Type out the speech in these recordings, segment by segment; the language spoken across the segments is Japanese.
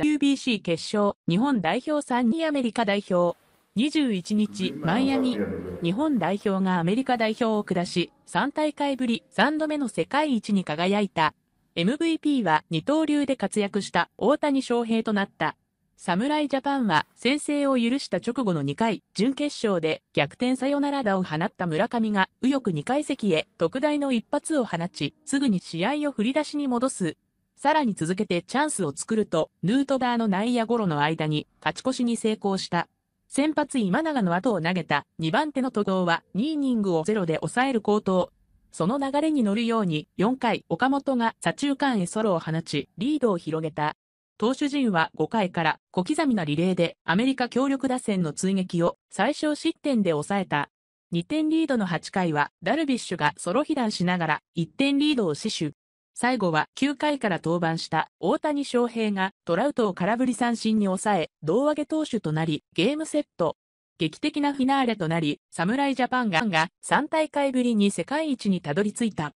WBC 決勝、日本代表3にアメリカ代表。21日、マイアミ、日本代表がアメリカ代表を下し、3大会ぶり3度目の世界一に輝いた。MVP は二刀流で活躍した大谷翔平となった。侍ジャパンは先制を許した直後の2回、準決勝で逆転サヨナラ打を放った村上が右翼2階席へ特大の一発を放ち、すぐに試合を振り出しに戻すさらに続けてチャンスを作ると、ヌートバーの内野ゴロの間に勝ち越しに成功した。先発今永の後を投げた2番手の都道は2イニングをゼロで抑える好投。その流れに乗るように4回岡本が左中間へソロを放ちリードを広げた。投手陣は5回から小刻みなリレーでアメリカ強力打線の追撃を最小失点で抑えた。2点リードの8回はダルビッシュがソロ被弾しながら1点リードを死守。最後は9回から登板した大谷翔平がトラウトを空振り三振に抑え、胴上げ投手となり、ゲームセット。劇的なフィナーレとなり、侍ジャパンが3大会ぶりに世界一にたどり着いた。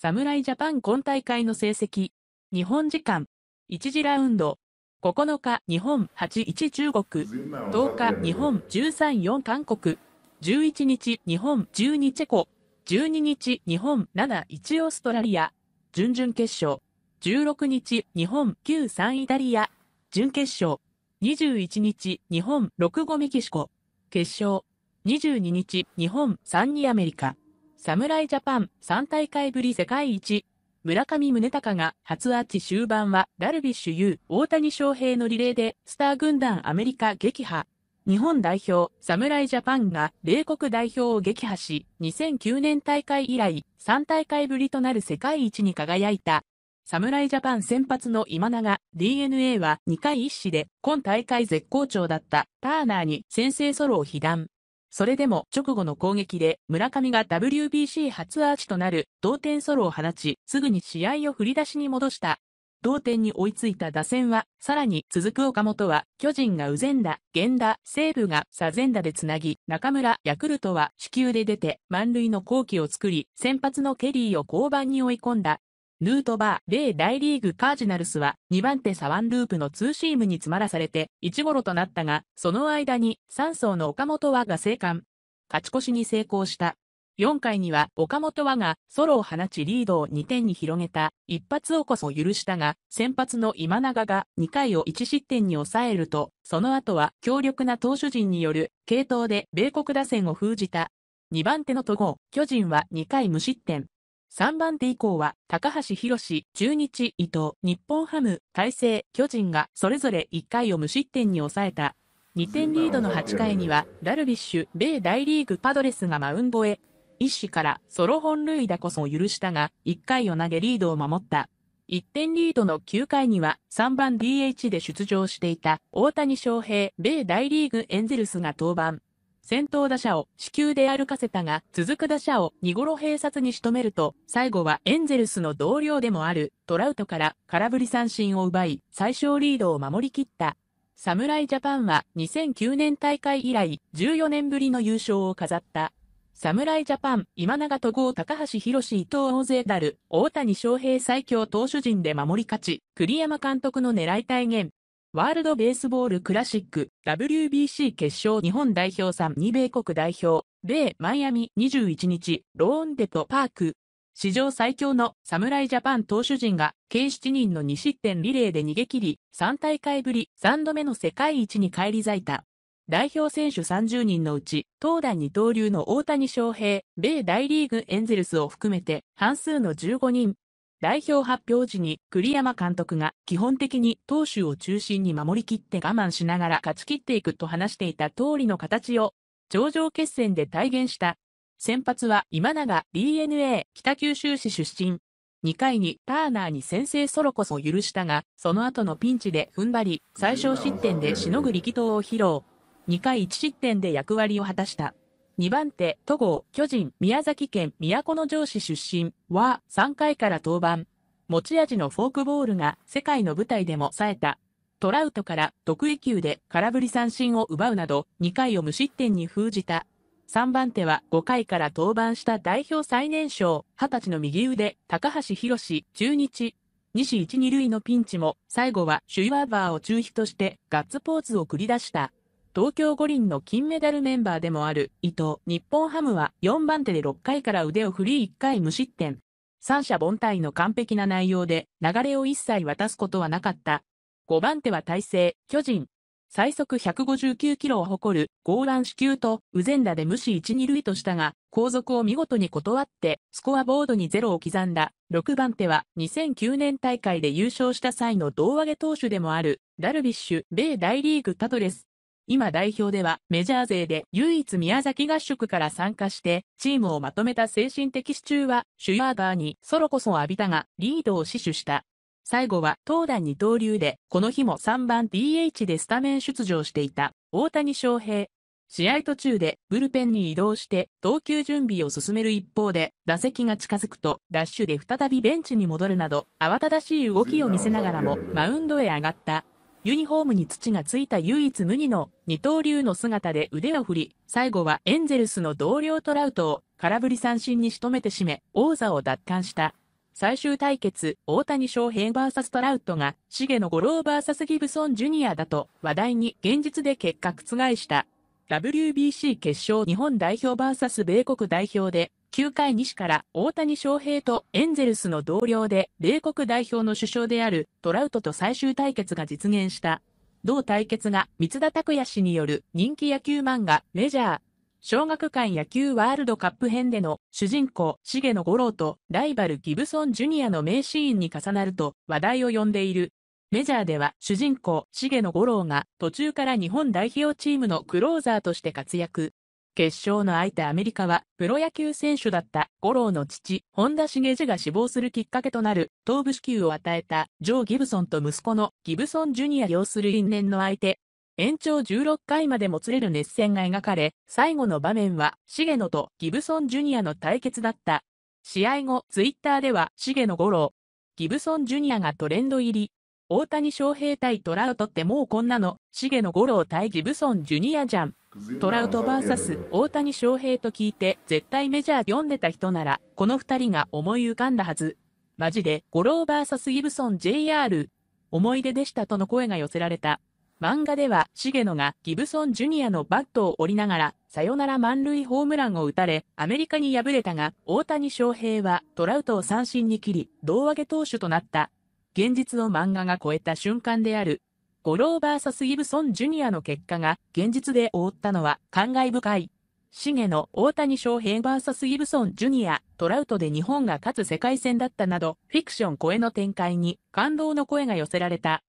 侍ジャパン今大会の成績。日本時間。1次ラウンド。9日、日本8-1中国。10日、日本13-4韓国。11日、日本12チェコ。12日、日本7-1オーストラリア。準々決勝。16日、日本93イタリア。準決勝。21日、日本65メキシコ。決勝。22日、日本32アメリカ。侍ジャパン3大会ぶり世界一。村上宗隆が初アーチ終盤はダルビッシュ有、大谷翔平のリレーでスター軍団アメリカ撃破。日本代表、侍ジャパンが、米国代表を撃破し、2009年大会以来、3大会ぶりとなる世界一に輝いた。侍ジャパン先発の今永、DNA は2回1死で、今大会絶好調だったターナーに先制ソロを被弾。それでも直後の攻撃で村上が WBC 初アーチとなる同点ソロを放ち、すぐに試合を振り出しに戻した。同点に追いついた打線は、さらに続く岡本は、巨人がダ、前ン源田、西武が左前ダでつなぎ、中村、ヤクルトは支球で出て、満塁の後期を作り、先発のケリーを降板に追い込んだ。ヌートバー、イ大リーグカージナルスは2番手サワンループのツーシームに詰まらされて1ゴロとなったが、その間に3層の岡本はが生還。勝ち越しに成功した。4回には岡本和がソロを放ちリードを2点に広げた一発をこそ許したが先発の今永が2回を1失点に抑えるとその後は強力な投手陣による継投で米国打線を封じた2番手の戸郷巨人は2回無失点3番手以降は高橋士中日伊藤日本ハム大勢巨人がそれぞれ1回を無失点に抑えた2点リードの8回には、ダルビッシュ、米大リーグパドレスがマウンドへ、一死からソロ本塁打こそ許したが、一回を投げリードを守った。一点リードの9回には3番 DH で出場していた大谷翔平、米大リーグエンゼルスが登板。先頭打者を死球で歩かせたが、続く打者を2頃併殺に仕留めると、最後はエンゼルスの同僚でもあるトラウトから空振り三振を奪い、最小リードを守り切った。侍ジャパンは2009年大会以来14年ぶりの優勝を飾った。侍ジャパン、今永戸郷高橋博士伊藤大勢ダル、大谷翔平最強投手陣で守り勝ち、栗山監督の狙い体現。ワールドベースボールクラシック、WBC 決勝日本代表3、2米国代表、米、マイアミ、21日、ローンデトパーク。史上最強の侍ジャパン投手陣が、計7人の2失点リレーで逃げ切り、3大会ぶり、3度目の世界一に返り咲いた。代表選手30人のうち、投打二刀流の大谷翔平、米大リーグエンゼルスを含めて半数の15人。代表発表時に栗山監督が基本的に投手を中心に守り切って我慢しながら勝ち切っていくと話していた通りの形を頂上決戦で体現した。先発は今永 DNA 北九州市出身。2回にターナーに先制ソロこそ許したが、その後のピンチで踏ん張り、最小失点でしのぐ力投を披露。2回1失点で役割を果たした。2番手、戸郷、巨人、宮崎県都城市出身は3回から登板。持ち味のフォークボールが世界の舞台でも冴えた。トラウトから得意球で空振り三振を奪うなど2回を無失点に封じた。3番手は5回から登板した代表最年少、20歳の右腕、高橋宏中日。西一二塁のピンチも最後はシュイワーバーを中飛としてガッツポーズを繰り出した。東京五輪の金メダルメンバーでもある伊藤、日本ハムは4番手で6回から腕を振り1回無失点。三者凡退の完璧な内容で流れを一切渡すことはなかった。5番手は大勢、巨人。最速159キロを誇る、ゴーラン死球と、ウゼンダで無視1、2塁としたが、後続を見事に断って、スコアボードにゼロを刻んだ。6番手は、2009年大会で優勝した際の胴上げ投手でもある、ダルビッシュ、米大リーグタドレス。今代表ではメジャー勢で唯一宮崎合宿から参加して、チームをまとめた精神的支柱は、シュヤーバーにソロこそ浴びたが、リードを死守した。最後は投打二刀流で、この日も3番 DH でスタメン出場していた、大谷翔平。試合途中でブルペンに移動して投球準備を進める一方で打席が近づくとダッシュで再びベンチに戻るなど慌ただしい動きを見せながらもマウンドへ上がったユニフォームに土がついた唯一無二の二刀流の姿で腕を振り、最後はエンゼルスの同僚トラウトを空振り三振に仕留めて締め、王座を奪還した。最終対決、大谷翔平 VS トラウトが、重ゴ五郎 VS ギブソンジュニアだと話題に現実で結果覆した。WBC 決勝日本代表 VS 米国代表で9回西から大谷翔平とエンゼルスの同僚で米国代表の首相であるトラウトと最終対決が実現した。同対決が三田拓也氏による人気野球漫画メジャー。小学館野球ワールドカップ編での主人公重野五郎とライバルギブソンジュニアの名シーンに重なると話題を呼んでいる。メジャーでは主人公重野五郎が途中から日本代表チームのクローザーとして活躍。決勝の相手アメリカは、プロ野球選手だった五郎の父、本田茂治が死亡するきっかけとなる、頭部支給を与えた、ジョー・ギブソンと息子のギブソン・ジュニア要する因縁の相手。延長16回までもつれる熱戦が描かれ、最後の場面は、茂野とギブソン・ジュニアの対決だった。試合後、ツイッターでは、茂野五郎、ギブソン・ジュニアがトレンド入り。大谷翔平対トラウトってもうこんなの、重野五郎対ギブソンジュニアじゃん。トラウト VS 大谷翔平と聞いて、絶対メジャー読んでた人なら、この二人が思い浮かんだはず。マジで、五郎 VS ギブソン JR。思い出でしたとの声が寄せられた。漫画では、重野がギブソンジュニアのバットを折りながら、さよなら満塁ホームランを打たれ、アメリカに敗れたが、大谷翔平はトラウトを三振に切り、胴上げ投手となった。現実を漫画が超えた瞬間である、ゴロー VS ギブソンジュニアの結果が現実で覆ったのは感慨深い。シゲの大谷翔平 VS ギブソンジュニア、トラウトで日本が勝つ世界戦だったなど、フィクション超えの展開に感動の声が寄せられた。